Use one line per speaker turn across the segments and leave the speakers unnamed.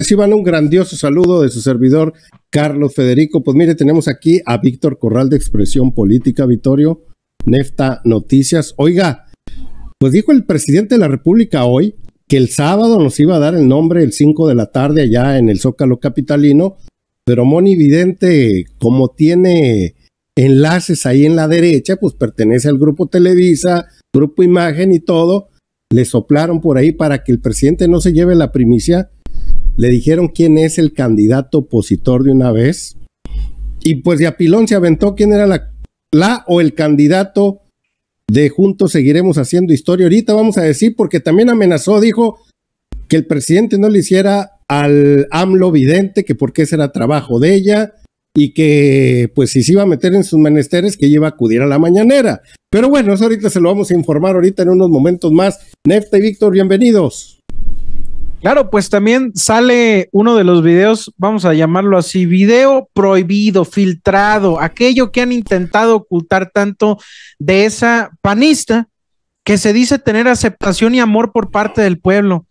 Reciban un grandioso saludo de su servidor Carlos Federico. Pues mire, tenemos aquí a Víctor Corral de Expresión Política, Vitorio, Nefta Noticias. Oiga, pues dijo el presidente de la República hoy que el sábado nos iba a dar el nombre el 5 de la tarde allá en el Zócalo Capitalino, pero Moni Vidente, como tiene enlaces ahí en la derecha, pues pertenece al grupo Televisa, grupo Imagen y todo, le soplaron por ahí para que el presidente no se lleve la primicia le dijeron quién es el candidato opositor de una vez. Y pues ya Pilón se aventó quién era la, la o el candidato de Juntos Seguiremos Haciendo Historia. Ahorita vamos a decir, porque también amenazó, dijo que el presidente no le hiciera al AMLO vidente, que porque ese era trabajo de ella y que pues si se iba a meter en sus menesteres que iba a acudir a la mañanera. Pero bueno, eso ahorita se lo vamos a informar ahorita en unos momentos más. Nefta y Víctor, bienvenidos. Claro, pues también sale
uno de los videos, vamos a llamarlo así, video prohibido, filtrado, aquello que han intentado ocultar tanto de esa panista que se dice tener aceptación y amor por parte del pueblo.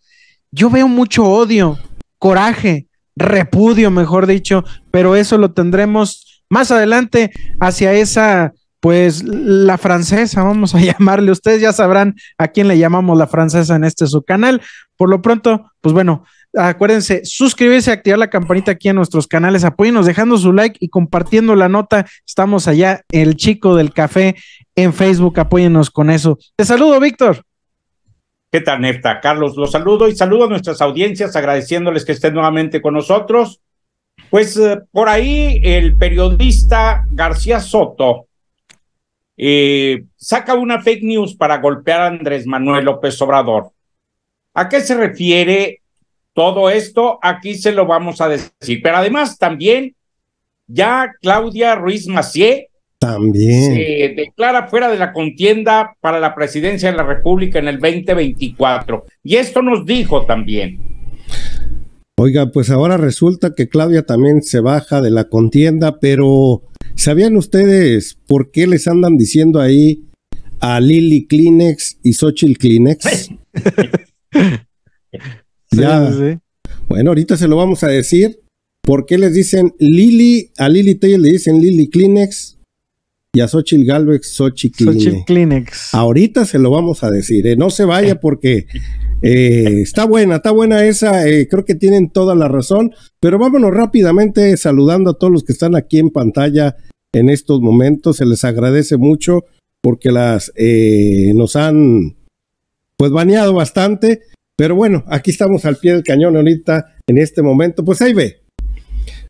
Yo veo mucho odio, coraje, repudio, mejor dicho, pero eso lo tendremos más adelante hacia esa pues la francesa, vamos a llamarle, ustedes ya sabrán a quién le llamamos la francesa en este su canal. Por lo pronto, pues bueno, acuérdense, suscribirse, activar la campanita aquí a nuestros canales, apóyenos dejando su like y compartiendo la nota. Estamos allá, el chico del café en Facebook, apóyenos con eso. Te saludo, Víctor.
¿Qué tal, Nefta? Carlos, los saludo y saludo a nuestras audiencias, agradeciéndoles que estén nuevamente con nosotros. Pues eh, por ahí el periodista García Soto eh, saca una fake news para golpear a Andrés Manuel López Obrador. ¿A qué se refiere todo esto? Aquí se lo vamos a decir. Pero además también ya Claudia Ruiz Macié
también
se declara fuera de la contienda para la presidencia de la República en el 2024. Y esto nos dijo también.
Oiga, pues ahora resulta que Claudia también se baja de la contienda, pero ¿sabían ustedes por qué les andan diciendo ahí a Lili Kleenex y Xochitl Kleenex? ya. Bueno, ahorita se lo vamos a decir. porque les dicen Lili? A Lili Taylor le dicen Lili Kleenex y a Xochitl Galvez Xochitl, Kleenex. Ahorita se lo vamos a decir. ¿eh? No se vaya eh. porque eh, está buena, está buena esa. creo que tienen toda la razón. Pero vámonos rápidamente saludando a todos los que están aquí en pantalla en estos momentos. Se les agradece mucho porque las nos han pues baneado bastante, pero bueno, aquí estamos al pie del cañón ahorita en este momento, pues ahí ve.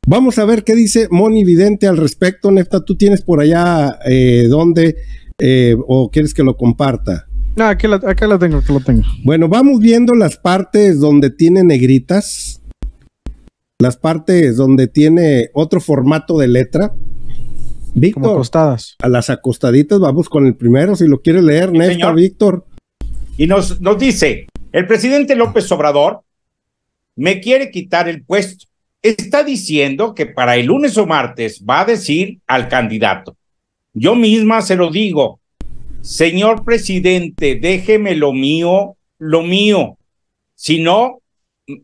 Vamos a ver qué dice Moni Vidente al respecto, Nefta, tú tienes por allá eh, dónde eh, o quieres que lo comparta. No, aquí la, acá tengo, lo tengo. Bueno, vamos viendo las partes donde tiene negritas, las partes donde tiene otro formato de letra. Víctor, A las acostaditas vamos con el primero, si lo quiere leer, Nefta, Víctor
y nos, dice, el presidente López Obrador me quiere quitar el puesto. Está diciendo que para el lunes o martes va a decir al candidato. Yo misma se lo digo, señor presidente, déjeme lo mío, lo mío. Si no, mm,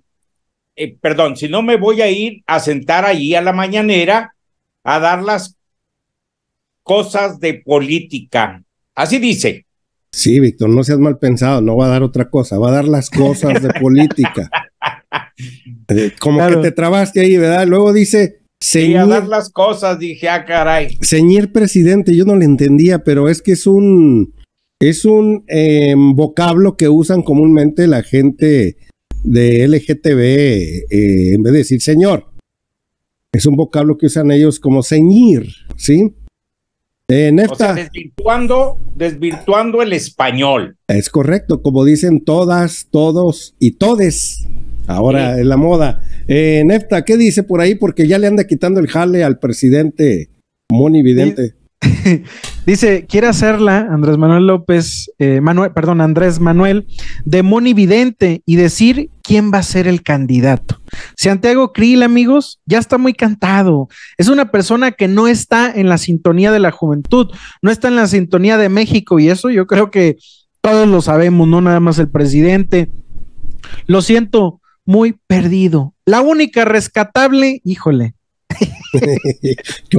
eh, perdón, si no me voy a ir a sentar ahí a la mañanera a dar las cosas de política. Así dice,
Sí, Víctor, no seas mal pensado, no va a dar otra cosa, va a dar las cosas de política. Eh, como que te trabaste ahí, ¿verdad? Luego dice... Ceñir, y a dar las cosas, dije, ah, caray. Señor presidente, yo no le entendía, pero es que es un... Es un em, vocablo que usan comúnmente la gente de LGTB, eh, en vez de decir señor. Es un vocablo que usan ellos como ceñir, ¿sí? Eh, Nefta.
desvirtuando, desvirtuando el español.
Es correcto, como dicen todas, todos y todes. Ahora en es la moda. Eh, Nefta, ¿qué dice por ahí? Porque ya le anda quitando el jale al presidente Moni Vidente.
Dice, quiere
hacerla Andrés Manuel López, eh, Manuel, perdón, Andrés
Manuel, de monividente y decir quién va a ser el candidato. Santiago Krill, amigos, ya está muy cantado. Es una persona que no está en la sintonía de la juventud, no está en la sintonía de México y eso yo creo que todos lo sabemos, no nada más el presidente. Lo siento, muy perdido. La única rescatable, híjole.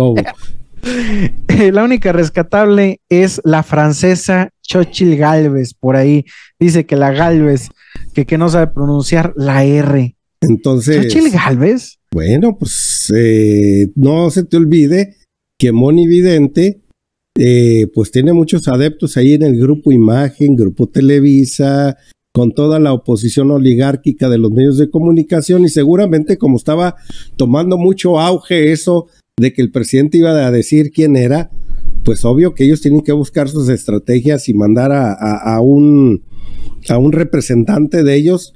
la única rescatable es la francesa Chochil Galvez, por ahí. Dice que la Galvez, que, que no sabe pronunciar la R.
Entonces. ¿Chochil
Galvez?
Bueno, pues eh, no se te olvide que Moni Vidente, eh, pues tiene muchos adeptos ahí en el grupo Imagen, grupo Televisa, con toda la oposición oligárquica de los medios de comunicación y seguramente como estaba tomando mucho auge eso de que el presidente iba a decir quién era, pues obvio que ellos tienen que buscar sus estrategias y mandar a, un, a un representante de ellos.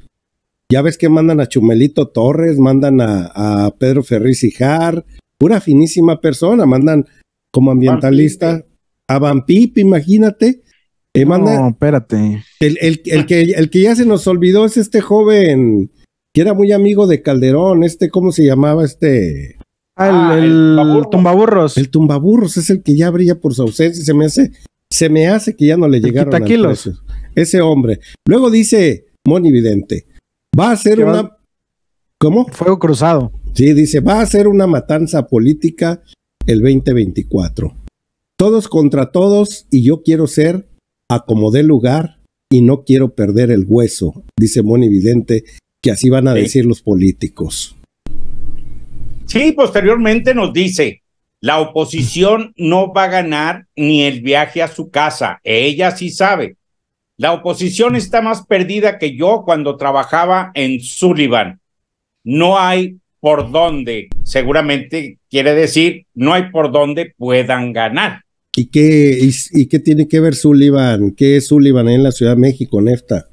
Ya ves que mandan a Chumelito Torres, mandan a, Pedro Ferriz Jar, una finísima persona, mandan como ambientalista a Van imagínate. no, espérate. El, que, el que ya se nos olvidó es este joven que era muy amigo de Calderón, este, ¿cómo se llamaba este? Ah, el, ah, tumbaburros. El tumbaburros es el que ya brilla por su ausencia. Se me hace, se me hace que ya no le llegaron Ese hombre. Luego dice Moni Vidente, va a ser una... ¿Cómo? Fuego cruzado. Sí, dice, va a ser una matanza política el 2024. Todos contra todos y yo quiero ser acomodé lugar y no quiero perder el hueso, dice Moni Vidente, que así van a decir los políticos.
Sí, posteriormente nos dice, la oposición no va a ganar ni el viaje a su casa, ella sí sabe. La oposición está más perdida que yo cuando trabajaba en Sullivan. No hay por dónde, seguramente quiere decir, no hay por dónde puedan
ganar.
¿Y qué, y, y qué tiene que ver Sullivan? ¿Qué es Sullivan en la Ciudad de México, Nefta?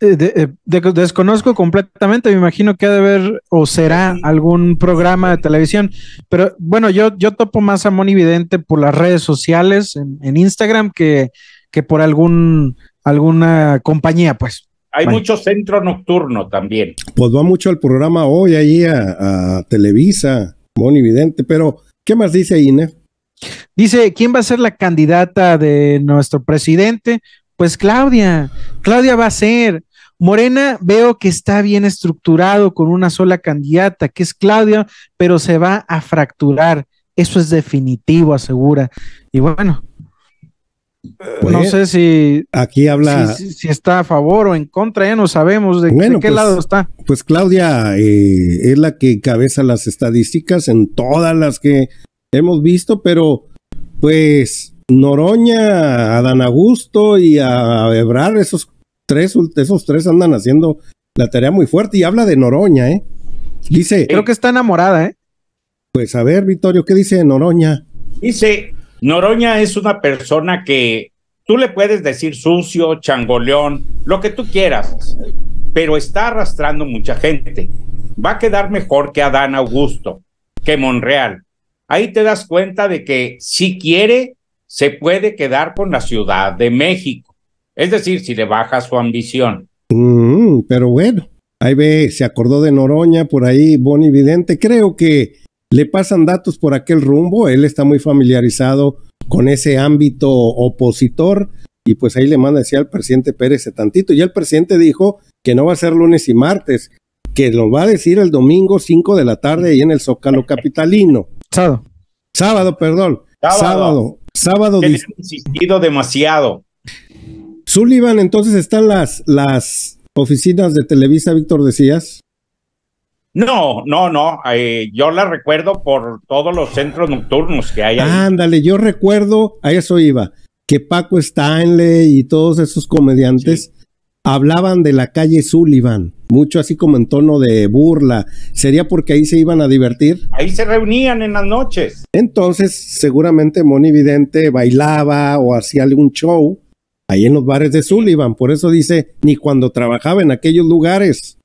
Eh, eh, desconozco completamente, me imagino que ha de haber o será algún programa de televisión, pero bueno, yo, yo topo más a Moni Vidente por las redes sociales, en, Instagram, que, por algún, alguna
compañía, pues.
Hay mucho centro nocturno también.
Pues va mucho al programa hoy ahí a, Televisa, Moni Vidente, pero ¿qué más dice Ine?
Dice, ¿quién va a ser la candidata de nuestro presidente? Pues Claudia, Claudia va a ser, Morena veo que está bien estructurado con una sola candidata, que es Claudia, pero se va a fracturar. Eso es definitivo, asegura. Y bueno, pues, no sé
si aquí habla si,
está a favor o en
contra, ya no sabemos de, qué pues, lado está. Pues Claudia eh, es la que cabeza las estadísticas en todas las que hemos visto, pero pues Noroña, a Dan Augusto y a Ebrar, esos tres, esos tres andan haciendo la tarea muy fuerte y habla de Noroña, ¿eh? Dice. Creo que está enamorada, ¿eh? Pues a ver, Vittorio, ¿qué dice Noroña? Dice,
Noroña es una persona que tú le puedes decir sucio, changoleón, lo que tú quieras, pero está arrastrando mucha gente. Va a quedar mejor que Adán Augusto, que Monreal. Ahí te das cuenta de que si quiere, se puede quedar con la Ciudad de México. Es decir, si le baja su ambición.
Mm, pero bueno, ahí ve, se acordó de Noroña, por ahí, Bonnie Vidente. Creo que le pasan datos por aquel rumbo. Él está muy familiarizado con ese ámbito opositor. Y pues ahí le manda decía al presidente Pérez tantito. Y el presidente dijo que no va a ser lunes y martes, que lo va a decir el domingo 5 de la tarde ahí en el Zócalo Capitalino. Sábado. Sábado, perdón. Sábado. Sábado. Sábado.
insistido demasiado.
Sullivan, entonces están las, las oficinas de Televisa, Víctor, decías.
No, no, no. Eh, yo la recuerdo por todos los centros nocturnos que hay. Ahí.
Ándale, yo recuerdo, a eso iba, que Paco Stanley y todos esos comediantes hablaban de la calle Sullivan, mucho así como en tono de burla. ¿Sería porque ahí se iban a divertir? Ahí se reunían en las noches. Entonces, seguramente Moni Vidente bailaba o hacía algún show ahí en los bares de Sullivan. Por eso dice, ni cuando trabajaba en aquellos lugares